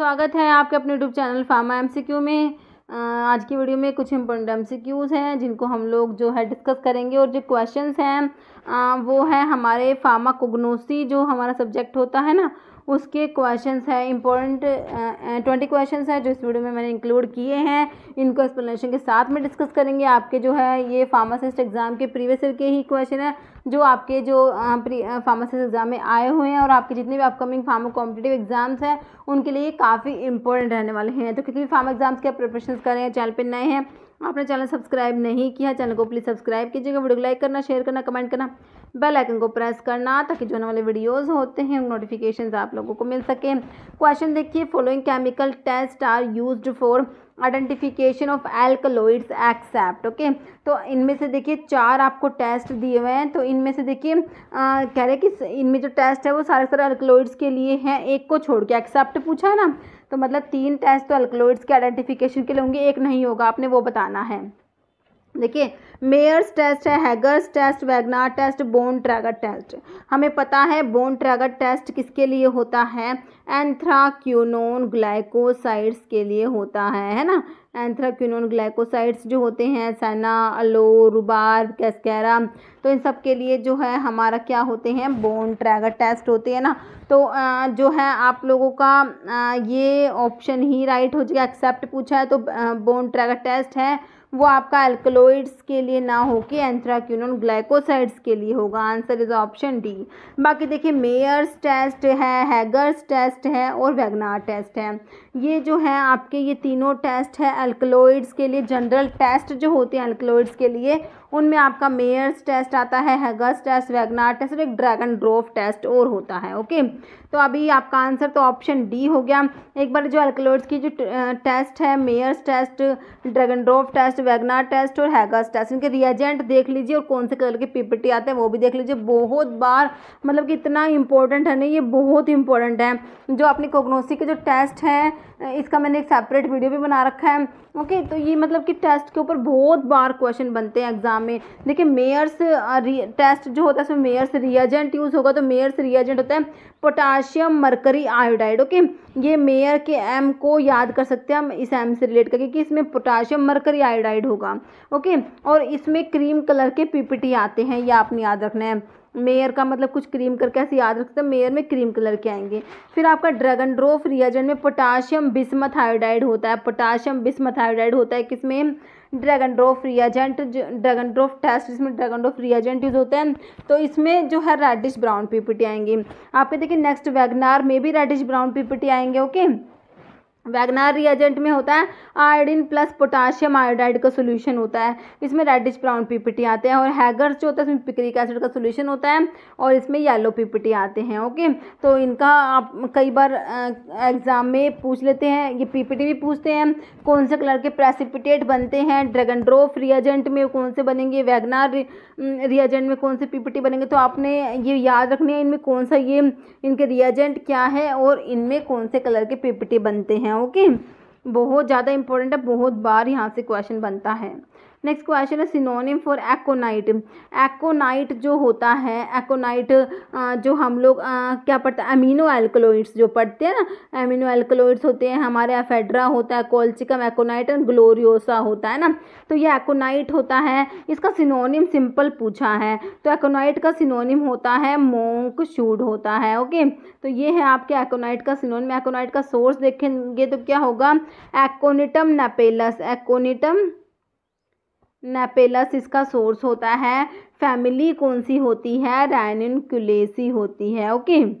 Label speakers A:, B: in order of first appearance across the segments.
A: स्वागत है आपके अपने यूट्यूब चैनल फार्मा एमसीक्यू में आज की वीडियो में कुछ इम्पोर्टेंट एम सी क्यूज़ हैं जिनको हम लोग जो है डिस्कस करेंगे और जो क्वेश्चंस हैं वो है हमारे फार्मा कोग्नोसी जो हमारा सब्जेक्ट होता है ना उसके क्वेश्चंस हैं इम्पोर्टेंट ट्वेंटी क्वेश्चंस हैं जो इस वीडियो में मैंने इंक्लूड किए हैं इनको एक्सप्लेनेशन के साथ में डिस्कस करेंगे आपके जो है ये फार्मासिस्ट एग्ज़ाम के प्रीवियस ईयर के ही क्वेश्चन है जो आपके जो फार्मासिस्ट एग्ज़ाम में आए हुए हैं और आपके जितने भी अपकमिंग फार्मो कॉम्पिटेटिव एग्ज़ाम्स हैं उनके लिए काफ़ी इंपॉर्टेंट रहने वाले हैं तो किसी भी फार्म एग्ज़ाम्स के प्रिपरेशन करें चैनल पर नए हैं आपने चैनल सब्सक्राइब नहीं किया चैनल को प्लीज़ सब्सक्राइब कीजिएगा वीडियो को लाइक करना शेयर करना कमेंट करना बेल आइकन को प्रेस करना ताकि जो आने वाले वीडियोस होते हैं नोटिफिकेशन आप लोगों को मिल सके क्वेश्चन देखिए following chemical test are used for identification of alkaloids except okay तो इनमें से देखिए चार आपको टेस्ट दिए हुए हैं तो इनमें से देखिए कह रहे हैं कि इनमें जो टेस्ट है वो सारे सारे एल्कलोइड्स के लिए हैं एक को छोड़ के एक्सेप्ट पूछा है ना तो मतलब तीन टेस्ट तो एल्कलॉइड्स के आइडेंटिफिकेशन के लिए होंगे एक नहीं होगा आपने वो बताना है देखिए मेयर्स टेस्ट है हैगर्स टेस्ट वैगनार टेस्ट बोन ट्रैगर टेस्ट हमें पता है बोन ट्रैगर टेस्ट किसके लिए होता है एंथ्राक्यूनोन ग्लाइकोसाइड्स के लिए होता है है ना एंथ्राक्यूनोन ग्लाइकोसाइड्स जो होते हैं सैना अलो रुबार कैस्कैरा तो इन सब के लिए जो है हमारा क्या होते हैं बोन ट्रैगर टेस्ट होते हैं ना तो जो है आप लोगों का ये ऑप्शन ही राइट हो जाएगा एक्सेप्ट पूछा है तो बोन ट्रैगर टेस्ट है वो आपका एल्कलॉइड्स के लिए ना के एंथ्राक्यून ग्लाइकोसाइड्स के लिए होगा आंसर इज ऑप्शन डी बाकी देखिए मेयर्स टेस्ट है हैगर्स टेस्ट है और वैगनार टेस्ट है ये जो है आपके ये तीनों टेस्ट है एल्कलोइड्स के लिए जनरल टेस्ट जो होते हैं एल्कलोइड्स के लिए उनमें आपका मेयर्स टेस्ट आता है हैगस टेस्ट वैगनार टेस्ट और एक ड्रैगन ड्रोफ टेस्ट और होता है ओके तो अभी आपका आंसर तो ऑप्शन डी हो गया एक बार जो एल्कलोइड्स की जो टेस्ट है Mayer's test Dragendorff test Wagner test और हैगस टेस्ट इनके रिएजेंट देख लीजिए और कौन से कलर के पीपीटी आते हैं वो भी देख लीजिए बहुत बार मतलब कि इतना इंपॉर्टेंट है ना ये बहुत इंपॉर्टेंट है जो अपनी कोग्नोसी के जो टेस्ट हैं इसका मैंने एक सेपरेट वीडियो भी बना रखा है ओके तो ये मतलब कि टेस्ट के ऊपर बहुत बार क्वेश्चन बनते हैं एग्जाम में देखिए मेयर्स टेस्ट जो होता है उसमें मेयर्स रियाजेंट यूज़ होगा तो मेयर्स रियाजेंट होता है पोटाशियम मरकरी आयोडाइड ओके ये मेयर के एम को याद कर सकते हैं हम इस एम से रिलेट करके कि इसमें पोटाशियम मरकरी आयोडाइड होगा ओके और इसमें क्रीम कलर के पीपीटी आते हैं ये आपने याद रखना है मेयर का मतलब कुछ क्रीम करके ऐसे याद रख सकते हैं तो मेयर में क्रीम कलर के आएंगे फिर आपका ड्रैगन ड्रोफ रियाजेंट में पोटाशियम बिस्मथ हाइड्राइड होता है पोटाशियम बिस्मथ हाइड्राइड होता है किसमें Dragendorff reagent Dragendorff test जिसमें ड्रैगन ड्रोफ रियाजेंट यूज़ होते हैं तो इसमें जो है रेडिश ब्राउन पीपीटी आएंगी आपके देखिए नेक्स्ट वैगनार में भी रेडिश ब्राउन पीपीटी आएंगे ओके वैगनार रिएजेंट में होता है आयोडीन प्लस पोटाशियम आयोडाइड का सोल्यूशन होता है इसमें रेडिश ब्राउन पीपीटी आते हैं और हैगर्स जो होता है इसमें पिक्रिक एसिड का सोल्यूशन होता है और इसमें येलो पीपीटी आते हैं ओके तो इनका आप कई बार एग्ज़ाम में पूछ लेते हैं ये पीपीटी भी पूछते हैं कौन से कलर के प्रेसिपिटेट बनते हैं ड्रैगन ड्रोफ रिएजेंट में कौन से बनेंगे वैगनार रिएजेंट में कौन से पीपीटी बनेंगे तो आपने ये याद रखनी है इनमें कौन सा ये इनके रिएजेंट क्या है और इनमें कौन से कलर के पीपीटी बनते हैं हैं ओके बहुत ज़्यादा इंपॉर्टेंट है बहुत बार यहाँ से क्वेश्चन बनता है नेक्स्ट क्वेश्चन है सिनोनिम फॉर एकोनाइट एकोनाइट जो होता है एकोनाइट जो हम लोग क्या पढ़ते हैं अमीनो एल्कोलोइड्स जो पढ़ते हैं ना अमीनो एल्कोलोइड्स होते हैं हमारे एफेड्रा होता है कोल्चिकम एकोनाइट एंड ग्लोरियोसा होता है ना तो ये एकोनाइट होता है इसका सिनोनिम सिंपल पूछा है तो एकोनाइट का सिनोनिम होता है मोंक शूड होता है ओके तो ये है आपके एकोनाइट का सिनोनिम एकोनाइट का सोर्स देखेंगे तो क्या होगा एकोनिटम नेपेलस एकोनिटम नेपेलस इसका सोर्स होता है फैमिली कौन सी होती है रायनिनकुलेसी होती है ओके okay?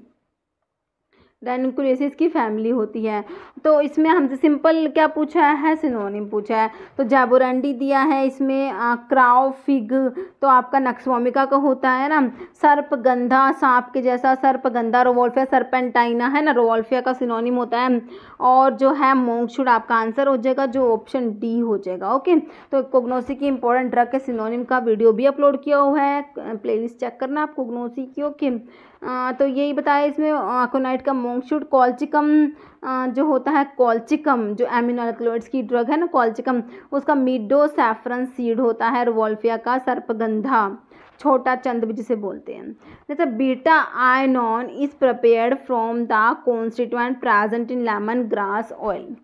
A: रैनकुलेसिस की फैमिली होती है तो इसमें हमसे सिंपल क्या पूछा है सिनोनिम पूछा है तो जैबोरेंडी दिया है इसमें क्राओ फिग तो आपका नक्सवामिका का होता है ना सर्प गंधा सांप के जैसा सर्प गंधा रोवोल्फिया सर्पेंटाइना है ना रोवोल्फिया का सिनोनिम होता है और जो है मोंगशुड आपका आंसर हो जाएगा जो ऑप्शन डी हो जाएगा ओके तो कोग्नोसी की इंपॉर्टेंट ड्रग के सिनोनिम का वीडियो भी अपलोड किया हुआ है प्लेलिस्ट चेक करना आप कोग्नोसी की ओके तो यही बताया इसमें आकोनाइट का मोंगशूट कॉल्चिकम जो होता है कॉल्चिकम जो एमिनो की ड्रग है ना कॉल्चिकम उसका मिडो सैफरन सीड होता है रोवॉल्फिया का सर्पगंधा छोटा चंद भी जिसे बोलते हैं जैसे beta ionone is prepared from the constituent present in lemon grass oil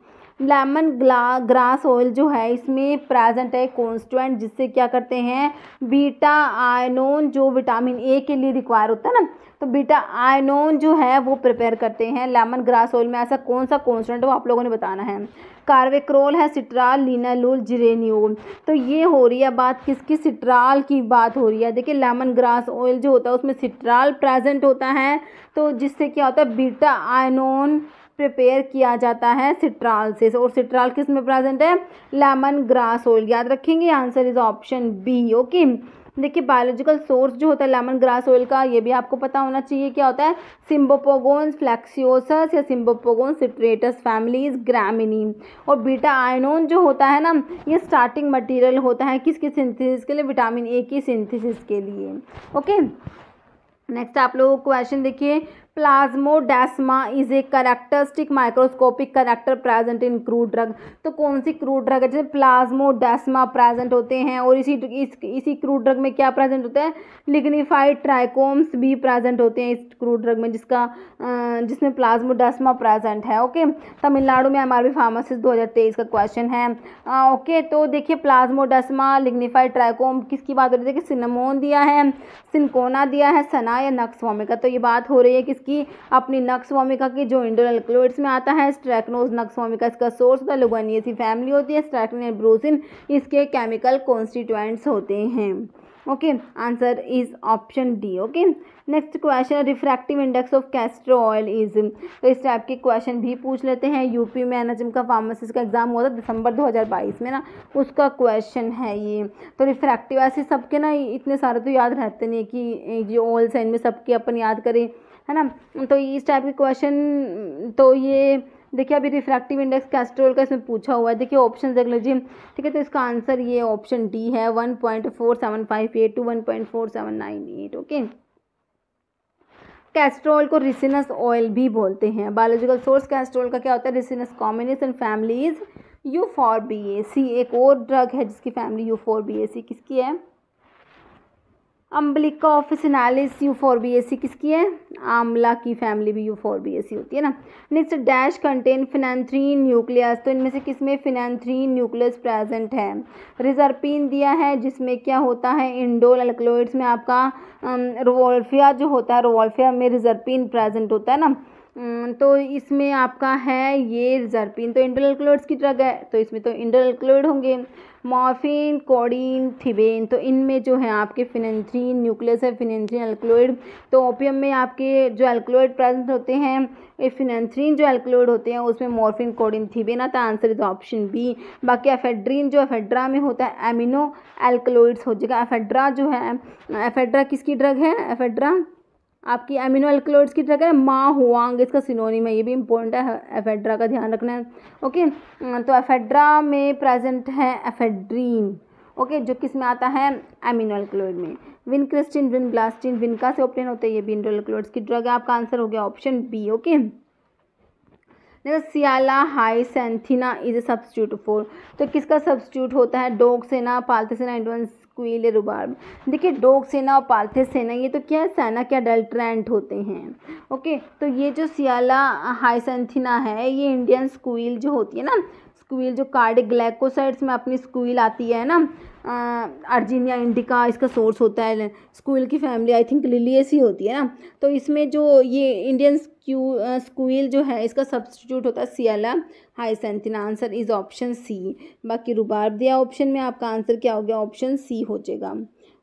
A: lemon ग्ला ग्रास ऑयल जो है इसमें प्रेजेंट है कॉन्स्टेंट जिससे क्या करते हैं बीटा आयनोन जो विटामिन ए के लिए रिक्वायर होता है ना तो बीटा आयनोन जो है वो प्रिपेयर करते हैं लेमन ग्रास ऑयल में ऐसा कौन सा कॉन्स्टेंट वो आप लोगों ने बताना है कार्वेक्रोल है सिट्राल लीनालोल जिरेन्यूल तो ये हो रही है बात किसकी सिट्राल की बात हो रही है देखिए लेमन ग्रास ऑयल जो होता है उसमें सिट्राल प्रेजेंट होता है तो जिससे क्या होता है बीटा आयनोन प्रिपेयर किया जाता है सिट्राल से और सिट्राल किस में प्रेजेंट है लेमन ग्रास ऑयल याद रखेंगे answer is option B okay देखिए बायोलॉजिकल सोर्स जो होता है लेमन ग्रास ऑयल का ये भी आपको पता होना चाहिए क्या होता है सिम्बोपोगोन्स फ्लैक्सियोसस या सिम्बोपोगोन सिट्रेटस फैमिलीज ग्रामिनी और बीटा आयनोन जो होता है ना ये स्टार्टिंग मटेरियल होता है किसकी सिंथेसिस के लिए विटामिन ए की सिंथेसिस के लिए ओके नेक्स्ट आप लोगों को क्वेश्चन देखिए plasmodesma is a characteristic microscopic character present in crude drug तो कौन सी क्रूड ड्रग है जैसे प्लाज्मोडेस्मा प्रेजेंट होते हैं और इसी इस, इसी क्रूड ड्रग में क्या प्रेजेंट होता है लिग्निफाइड ट्राइकोम्स भी प्रेजेंट होते हैं इस क्रूड ड्रग में जिसका जिसमें प्लाज्मोडेस्मा प्रेजेंट है ओके तमिलनाडु में हमारे फार्मासिस्ट दो का क्वेश्चन है आ, ओके तो देखिए प्लाज्मोडेस्मा लिग्निफाइड ट्राइकोम किसकी बात हो रही है देखिए सिनमोन दिया है सिनकोना दिया है सना या नक्सवोमिका तो ये बात हो रही है किस इसकी अपनी नक्स वोमिका की जो इंडोनल क्लोइड्स में आता है स्ट्रैक्नोज नक्स वोमिका इसका सोर्स होता है लुगानियसी फैमिली होती है स्ट्रैक्न ब्रोसिन इसके केमिकल कॉन्स्टिट्यूएंट्स होते हैं okay answer is option D okay next question refractive index of castor oil is तो इस टाइप के क्वेश्चन भी पूछ लेते हैं यूपी में एनएचएम का फार्मासिस्ट का एग्जाम हुआ था दिसंबर 2022 में ना उसका क्वेश्चन है ये तो रिफ्रैक्टिव ऐसे सबके ना इतने सारे तो याद रहते नहीं कि ये ऑयल्स हैं इनमें सबके अपन याद करें है ना तो इस टाइप के क्वेश्चन तो ये देखिए अभी रिफ्रैक्टिव इंडेक्स कैस्ट्रोल का इसमें पूछा हुआ है देखिए ऑप्शन देख लीजिए ठीक है तो इसका आंसर ये ऑप्शन डी है one point four seven five eight two one point four seven nine eight okay castor oil को रिसिनस ऑयल भी बोलते हैं बायोलॉजिकल सोर्स कैस्ट्रोल का क्या होता है ricinus combination family is Euphorbiaceae एक और ड्रग है जिसकी family Euphorbiaceae किसकी है Emblica officinalis Euphorbiaceae किसकी है आमला की फैमिली भी Euphorbiaceae होती है ना next dash contain phenanthrene nucleus तो इनमें से किस में फिनैंथ्रीन न्यूक्लियस प्रेजेंट है रिजर्पिन दिया है जिसमें क्या होता है इंडोल एल्कलोइड्स में आपका रोवोल्फिया जो होता है रोवोल्फिया में रिजर्पिन प्रेजेंट होता है ना हम्म, तो इसमें आपका है ये जरपिन तो इंडल अल्कलोइड्स की ड्रग है तो इसमें तो इंडल अल्कलोइड होंगे मॉर्फिन कोडिन थिबेन तो इनमें जो है आपके फिनेंथ्रीन न्यूक्लियस है फिनेंथ्रीन अल्कलोइड तो ओपियम में आपके जो अल्कलोइड प्रेजेंट होते हैं ये फिनेंथ्रीन जो अल्कलोइड होते हैं उसमें मॉर्फिन कोडिन थिबेन आता है आंसर इज ऑप्शन बी बाकी एफेड्रीन जो एफेड्रा में होता है एमिनो एल्कलोइड्स हो जाएगा एफेड्रा जो है एफेड्रा किसकी ड्रग है एफेड्रा आपकी एमिनो एल्कलोइड्स की ट्रक है माँ हुआंग इसका सिनोनिम है ये भी इंपॉर्टेंट है एफेड्रा का ध्यान रखना है ओके अं, तो एफेड्रा में प्रेजेंट है एफेड्रीन ओके जो किस में आता है एमिनो एल्कलोइड में vincristine vinblastine vinca से ऑप्टेन होते हैं ये भी इंडो की ड्रग है आपका आंसर हो गया ऑप्शन बी ओके देखो Scilla hyacinthina is a substitute for तो किसका सब्सिट्यूट होता है डोग सेना पालते सेना इंडोन्स क्वील रुबार देखिए डोग सेना और पालथे सेना ये तो क्या है सेना के अडल्ट्रेंट होते हैं ओके तो ये जो सियाला हाइसेंथिना है ये इंडियन स्क्विल जो होती है ना स्क्वील जो कार्ड ग्लैकोसाइड्स में अपनी स्क्वील आती है ना अर्जीनिया इंडिका इसका सोर्स होता है स्क्वील की फैमिली आई थिंक लिलियस ही होती है ना तो इसमें जो ये इंडियन क्यू स्क्वील जो है इसका सब्सटीट्यूट होता है Scilla hyacinthina answer is option C बाकी रुबार दिया ऑप्शन में आपका आंसर क्या हो गया ऑप्शन सी हो जाएगा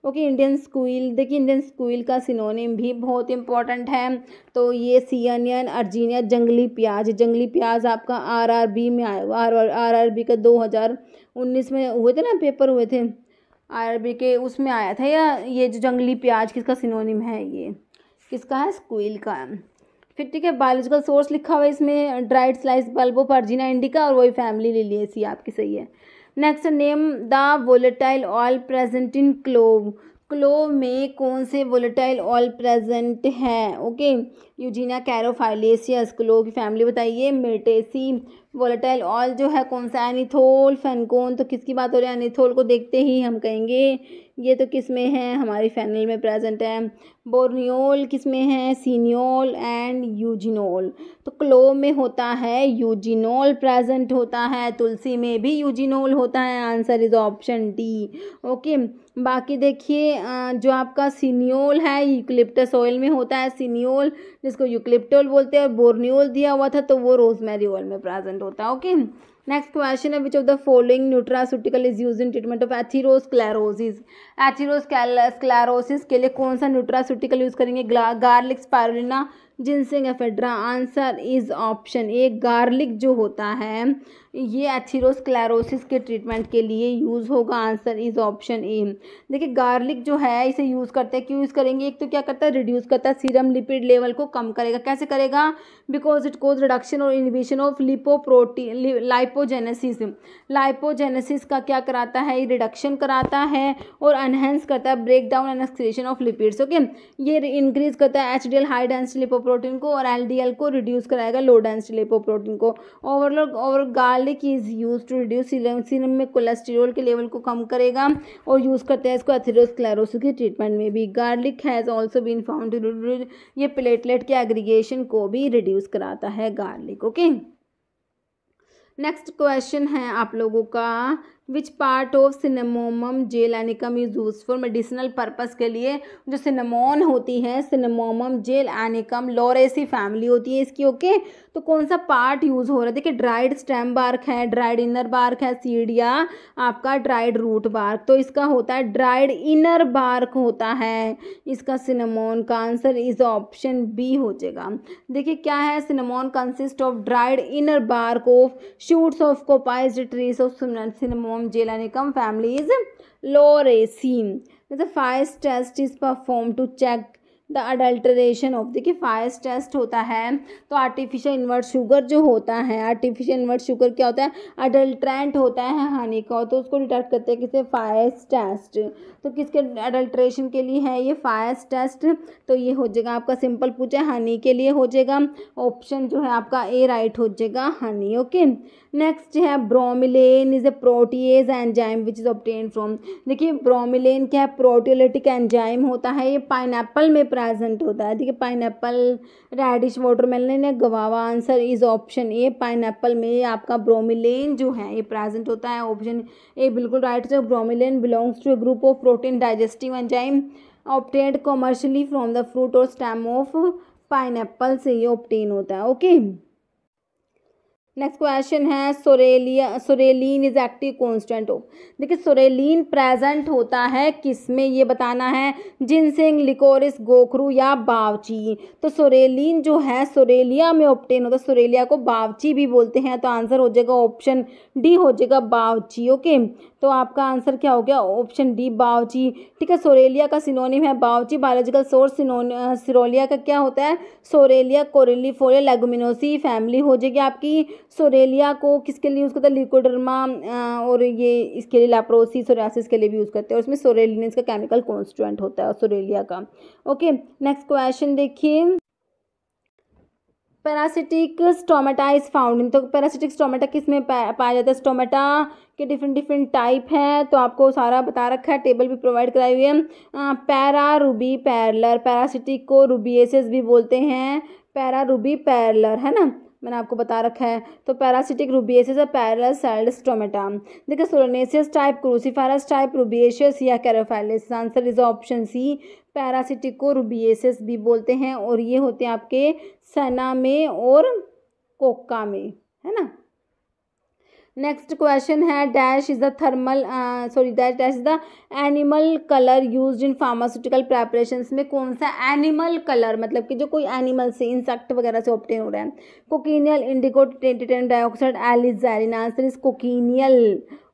A: ओके इंडियन स्कूल देखिए इंडियन स्कूल का सिनोनिम भी बहुत इंपॉर्टेंट है तो ये सी अनियन अर्जीनिया जंगली प्याज जंगली प्याज आपका आरआरबी में आया हुआ आर बी का दो हज़ार उन्नीस में हुए थे ना पेपर हुए थे आरआरबी के उसमें आया था या ये जो जंगली प्याज किसका सिनोनिम है ये किसका है स्कूल का फिर ठीक है बायोलॉजिकल सोर्स लिखा हुआ है इसमें dried slice bulbs of Urginea indica और वही फैमिली ले ली सी आपकी सही है next name the volatile oil present in clove clove में कौन से वोलेटाइल ऑयल प्रेजेंट है ओके यूजीना कैरोफाइलेसियस क्लोव की फैमिली बताइए मिर्टेसी वोलेटाइल ऑयल जो है कौन सा एनिथोल फेनकोन तो किसकी बात हो रही है एनिथोल को देखते ही हम कहेंगे ये तो किस में है हमारी फैनल में प्रेजेंट है बोर्नियोल में हैं सीनियोल एंड यूजिनोल तो क्लो में होता है यूजिनोल प्रेजेंट होता है तुलसी में भी यूजिनोल होता है answer is option D okay बाकी देखिए जो आपका सीनियोल है यूक्लिप्टस ऑयल में होता है सीनियोल जिसको यूक्लिप्टोल बोलते हैं और बोर्नियोल दिया हुआ था तो वो रोजमेरी ऑयल में प्रेजेंट होता है ओके नेक्स्ट क्वेश्चन है which of the following nutraceutical is use in treatment of atherosclerosis atherosclerosis के लिए कौन सा न्यूट्रास्यूटिकल यूज करेंगे garlic spirulina ginseng ephedra answer is option A garlic जो होता है ये क्लैरोसिस के ट्रीटमेंट के लिए यूज़ होगा आंसर इज ऑप्शन ए देखिए गार्लिक जो है इसे यूज़ करते हैं क्यों यूज़ करेंगे एक तो क्या करता है रिड्यूस करता है सीरम लिपिड लेवल को कम करेगा कैसे करेगा बिकॉज इट कोज रिडक्शन और inhibition of protein lipogenesis lipogenesis का क्या कराता है रिडक्शन कराता है और अनहेंस करता है break down and excretion of lipids okay ये इंक्रीज करता है H D L high dense lipo lipoprotein को और एलडीएल को रिड्यूस कराएगा लो डेंसिटी लिपोप्रोटीन को ओवरऑल और garlic is use to reduce serum में कोलेस्ट्रोल के लेवल को कम करेगा और यूज़ करते हैं इसको एथेरोस्क्लेरोसिस के ट्रीटमेंट में भी garlic has also been found ये प्लेटलेट के एग्रीगेशन को भी रिड्यूस कराता है गार्लिक ओके नेक्स्ट क्वेश्चन है आप लोगों का which part of Cinnamomum zeylanicum is use for medicinal purpose के लिए जो सिनेमोन होती है Cinnamomum zeylanicum Lauraceae family होती है इसकी ओके तो कौन सा पार्ट यूज़ हो रहा है देखिए ड्राइड स्टेम बार्क है ड्राइड इनर बार्क है सीड या आपका ड्राइड रूट बार्क तो इसका होता है ड्राइड इनर बार्क होता है इसका सिनेमोन का आंसर इज ऑप्शन बी हो जाएगा देखिए क्या है cinnamon consist of dried inner bark of shoots of coppice trees of cinnamon performed Gelanicum family is Lorazine. The first test is performed to check the adulteration of देखिए Fiehe's test होता है तो artificial invert sugar जो होता है artificial invert sugar क्या होता है अडल्ट्रेंट होता है हानी का तो उसको डिटेक्ट करते हैं किसे फायस टेस्ट तो किसके अडल्ट्रेशन के लिए है ये फायस टेस्ट तो ये हो जाएगा आपका सिंपल पूछा हानी के लिए हो जाएगा ऑप्शन जो है आपका ए राइट हो जाएगा हानी ओके नेक्स्ट है bromelain is a protease enzyme which is obtain from देखिए ब्रोमिलेन क्या है प्रोटियोलिटिक एंजाइम होता है ये पाइनएप्पल में प्रेजेंट होता है देखिए पाइनएप्पल रेडिश वाटरमेलन या guava answer is option A pineapple में आपका ब्रोमिलेन जो है ये प्रेजेंट होता है ऑप्शन ए बिल्कुल राइट जो bromelain belongs to a group of protein digestive enzyme obtained commercially from the fruit और स्टेम ऑफ पाइनएप्पल से ये ऑप्टेन होता है ओके okay? नेक्स्ट क्वेश्चन है Psoralea psoralen is active constant हो देखिए सोरेलिन प्रेजेंट होता है किस में ये बताना है जिनसिंग लिकोरिस गोखरू या बावची तो सोरेलिन जो है सोरेलिया में ऑप्टेन होता है सोरेलिया को बावची भी बोलते हैं तो आंसर हो जाएगा ऑप्शन डी हो जाएगा बावची ओके तो आपका आंसर क्या हो गया ऑप्शन डी बावची ठीक है सोरेलिया का सिनोनिम है बावची बायोलॉजिकल सोर्स सिरोलिया का क्या होता है सोरेलिया कोरेली लेगुमिनोसी फैमिली हो जाएगी आपकी सोरेलिया को किसके लिए यूज़ करते हैं लिकोडर्मा और ये इसके लिए लाप्रोसी सोरासिस के लिए भी यूज़ करते हैं और इसमें सोरेलिन इसका केमिकल कॉन्स्टूएंट होता है सोरेलिया का ओके नेक्स्ट क्वेश्चन देखिए पैरासिटिक स्टोमेटा इज फाउंड तो पैरासिटिक स्टोमेटा किस में पाया जाता है स्टोमेटा के डिफरेंट डिफरेंट टाइप है तो आपको सारा बता रखा है टेबल भी प्रोवाइड कराई हुई है पैरा रूबी पैरलर पैरासिटिक को रूबिएसिस भी बोलते हैं पैरा रूबी पैरलर है ना मैंने आपको बता रखा है तो पैरासिटिक रूबिएसिस और पैरासेल्स देखिए solanaceous type cruciferous type rubiaceous या caryophyllous answer is option C paracytic को रूबिएसिस भी बोलते हैं और ये होते हैं आपके सना में और कोका में है ना नेक्स्ट क्वेश्चन है dash is the thermal sorry dash dash is the animal colour use in pharmaceutical preparation में कौन सा एनिमल कलर मतलब कि जो कोई एनिमल से इंसेक्ट वगैरह से ऑप्टेन हो रहा है cochineal indigo dioxide alizarin answer is cochineal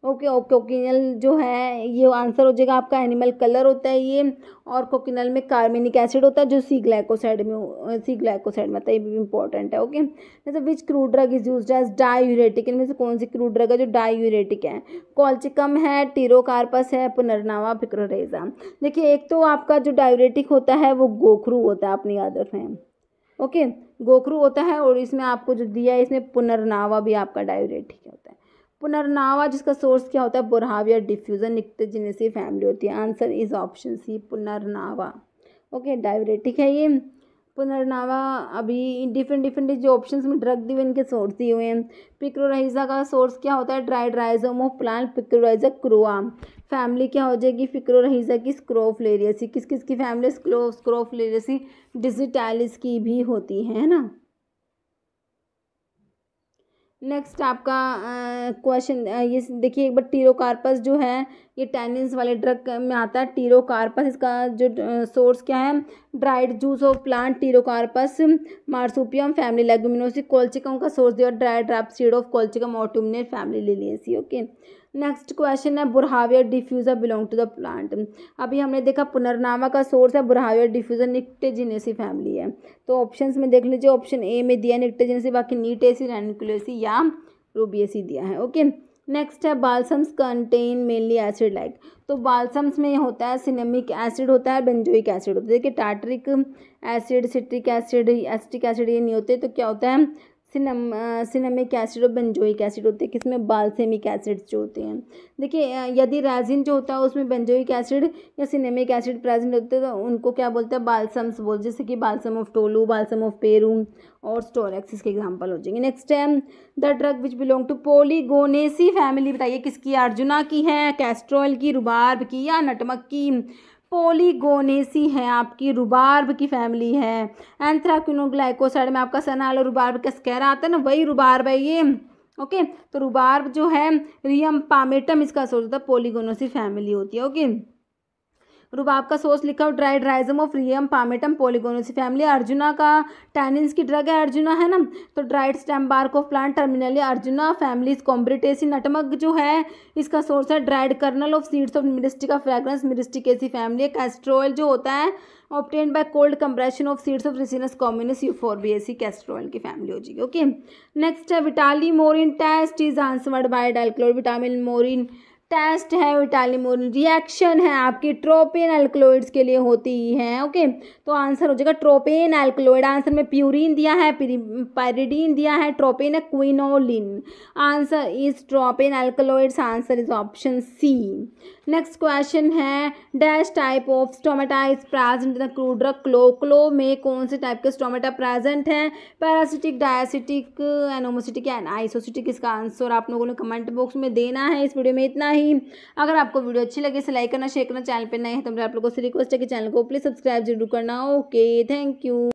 A: okay okay cochineal जो है ये आंसर हो जाएगा आपका एनिमल कलर होता है ये और कोकिनल में कार्बेनिक एसिड होता है जो सी ग्लाइकोसाइड में सी ग्लाइकोसाइड में होता तो है ये भी इंपॉर्टेंट है ओके जैसे which crude drug is use as diuretic इनमें से कौन सी क्रूड ड्रग है जो डायूरेटिक है कॉल्चिकम है टीरोकार्पस है पुनर्नावा फिक्रेजा देखिए एक तो आपका जो डायूरेटिक होता है वो गोखरू होता है आपने याद रखें ओके गोखरू होता है और इसमें आपको जो दिया है इसमें पुनर्नावा भी आपका डायूरेटिक होता है पुनर्नावा जिसका सोर्स क्या होता है बुरहाव या डिफ्यूज़न निक्तजने से फैमिली होती है answer is option C punarnava okay diabetic है ये पुनर्नावा अभी डिफरेंट डिफरेंट जो ऑप्शंस में ड्रग दिए इनके सोर्स दिए हुए हैं पिक्रोराइजा का सोर्स क्या होता है dried rhizome of plant Picrorhiza kurroa family क्या हो जाएगी पिक्रोराइजा की स्क्रोफ्लेरियसी किस किस की फैमिली स्क्रो स्क्रोफ्लेरियसी डिजिटाइलिस की भी होती है ना नेक्स्ट आपका क्वेश्चन ये देखिए एक बार टीरोकार्पस जो है ये टेनिस वाले ड्रग में आता है टीरोकार्पस इसका जो सोर्स क्या है dried juice of plant Pterocarpus marsupium family Leguminosae colchicum का सोर्स दिया dried drop seed of colchicum autumnale family Liliaceae okay okay? Next question है Boerhavia diffusa belong to the plant अभी हमने देखा पुनर्नामा का सोर्स है बुरहावियर डिफ्यूजर निकटेजिनेसी फैमिली है तो ऑप्शंस में देख लीजिए ऑप्शन ए में दिया निकटेजिनेसी बाकी नीटेसी रेनिकुलेसी या रूबियसी दिया है ओके नेक्स्ट है balsams contain mainly acid like तो बालसम्स में होता है सिनेमिक एसिड होता है बेंजोइक एसिड होता है देखिए tartaric acid citric acid acetic acid ये नहीं होते तो क्या होता है सिनम सिनेमिक एसिड और बेंजोइक एसिड होते हैं किसमें बालसेमिक एसिड्स जो होते हैं देखिए यदि रेजिन जो होता है उसमें बेंजोइक एसिड या सिनेमिक एसिड प्रेजेंट होते हैं तो उनको क्या बोलते हैं बालसम्स बोल जैसे कि balsam of Tolu balsam of Peru और स्टोरेक्स इसके एग्जाम्पल हो जाएंगे नेक्स्ट है the drug which belong to Polygonaceae family बताइए किसकी अर्जुना की है कैस्ट्रोल की रुबार्ब की या नटमक की पोलीगोनेसी है आपकी रुबार्ब की फैमिली है एंथ्राक्नोग्लाइकोसाइड में आपका सनाल और रुबार्ब का स्कैरा आता है ना वही रुबार्ब है ये ओके तो रुबार्ब जो है रियम पामेटम इसका सोचता है पोलीगोनोसी फैमिली होती है ओके रुबाब का सोर्स लिखा हो dried rhizome of Rheum palmatum Polygonaceae family arjuna का टैनिन्स की ड्रग है अर्जुना है ना तो dried stem bark of plant Terminalia arjuna family Combretaceae nutmeg जो है इसका सोर्स है dried kernel of seeds of Myristica fragrans एसी फैमिली कैस्ट्रोल जो होता है obtain by cold compression of seeds of Ricinus communis एसी कैस्ट्रोल की फैमिली हो जाएगी ओके नेक्स्ट है Vitali Morin test is answered by डाइक्लोर विटामिन मोरिन टेस्ट है विटालिमोल रिएक्शन है आपकी ट्रोपेन एल्कलोइड्स के लिए होती ही है ओके तो आंसर हो जाएगा ट्रोपेन एल्कलोइड आंसर में प्यूरिन दिया है पायरिडीन दिया है ट्रोपेन है quinoline answer is tropane alkaloids answer is option C next question है dash type of stomata is present in the crude drug clove clove में कौन से टाइप के स्टोमेटा प्रेजेंट हैं paracytic diacytic anomocytic and isocytic इसका answer आप लोगों ने कमेंट बॉक्स में देना है इस वीडियो में इतना ही अगर आपको वीडियो अच्छी लगे इसे लाइक करना शेयर करना चैनल पर नए हैं तो मेरे आप लोगों से रिक्वेस्ट है कि चैनल को प्लीज़ सब्सक्राइब जरूर करना ओके थैंक यू